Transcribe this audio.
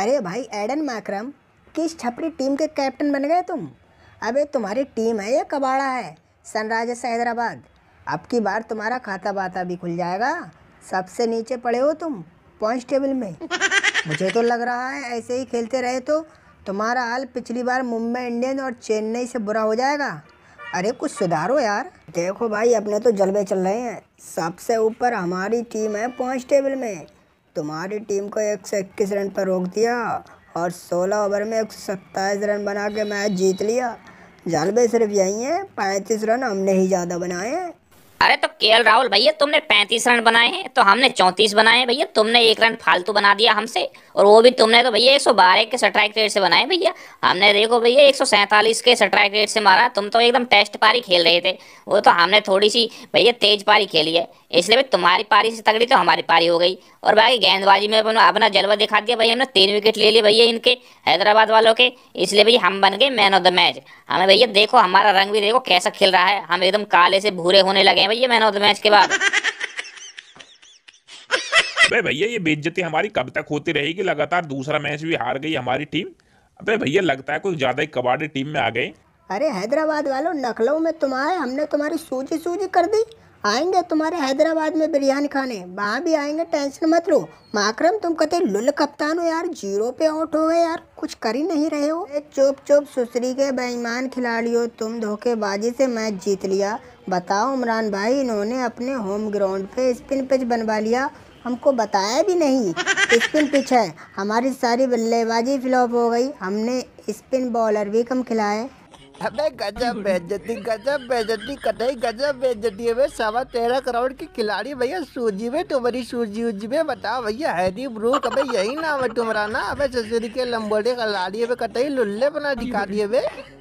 अरे भाई Aiden Markram किस छपरी टीम के कैप्टन बन गए तुम अबे तुम्हारी टीम है या कबाड़ा है सनराइजर्स हैदराबाद अब की बार तुम्हारा खाता बाता भी खुल जाएगा सबसे नीचे पड़े हो तुम पॉइंट टेबल में मुझे तो लग रहा है ऐसे ही खेलते रहे तो तुम्हारा हाल पिछली बार मुंबई इंडियन और चेन्नई से बुरा हो जाएगा अरे कुछ सुधारो यार देखो भाई अपने तो जलवे चल रहे हैं सबसे ऊपर हमारी टीम है पॉइंट टेबल में तुम्हारी टीम को एक सौ इक्कीस रन पर रोक दिया और सोलह ओवर में एक सौ सत्ताईस रन बना के मैच जीत लिया जालबे सिर्फ यही है पैंतीस रन हमने ही ज़्यादा बनाए अरे तो के राहुल भैया तुमने पैंतीस रन बनाए हैं तो हमने चौंतीस बनाए हैं भैया तुमने एक रन फालतू बना दिया हमसे और वो भी तुमने तो भैया एक सौ बारह के स्ट्राइक रेट से बनाए भैया हमने देखो भैया एक सौ सैंतालीस के स्ट्राइक रेट से मारा तुम तो एकदम टेस्ट पारी खेल रहे थे वो तो हमने थोड़ी सी भैया तेज पारी खेली है इसलिए भाई तुम्हारी पारी से तगड़ी तो हमारी पारी हो गई और बाकी गेंदबाजी में अपना अपना जलवा दिखा दिया भैया हमने तीन विकेट ले लिए भैया इनके हैदराबाद वालों के इसलिए भैया हम बन गए मैन ऑफ द मैच हमें भैया देखो हमारा रंग भी देखो कैसा खेल रहा है हम एकदम काले से भूरे होने लगे हैं भैया मैन ऑफ द मैच के बाद भैया ये बेइज्जती हमारी कब तक होती रहेगी लगातार दूसरा मैच भी हार गई हमारी टीम अबे भैया लगता है कुछ ज्यादा ही कबाड़ी टीम में आ गए अरे हैदराबाद वालों नकलों में तुम आए हमने तुम्हारी सूजी सूजी कर दी आएंगे तुम्हारे हैदराबाद में बिरयानी खाने वहाँ भी आएंगे टेंशन मत लो माकरम तुम कहते लुल कप्तान हो यार जीरो पे आउट हो गए यार कुछ कर ही नहीं रहे हो चुप चुप सुसरी के बेईमान खिलाड़ियों तुम धोखेबाजी से मैच जीत लिया बताओ उमरान भाई इन्होंने अपने होम ग्राउंड पे स्पिन पिच बनवा लिया हमको बताया भी नहीं स्पिन पिच है हमारी सारी बल्लेबाजी फ्लॉप हो गई हमने स्पिन बॉलर भी कम खिलाए अबे गजब बेजती गजब बेजती कतई गजब बेजती है सवा तेरह करोड़ की खिलाड़ी भैया सूजी में तुम्हारी सूजी उजी में बताओ भैया हैरी ब्रूक अबे यही नाम है तुम्हारा ना अबे ससुर के लंबोटे खिलाड़ी है लुल्ले बना दिखा दिए बे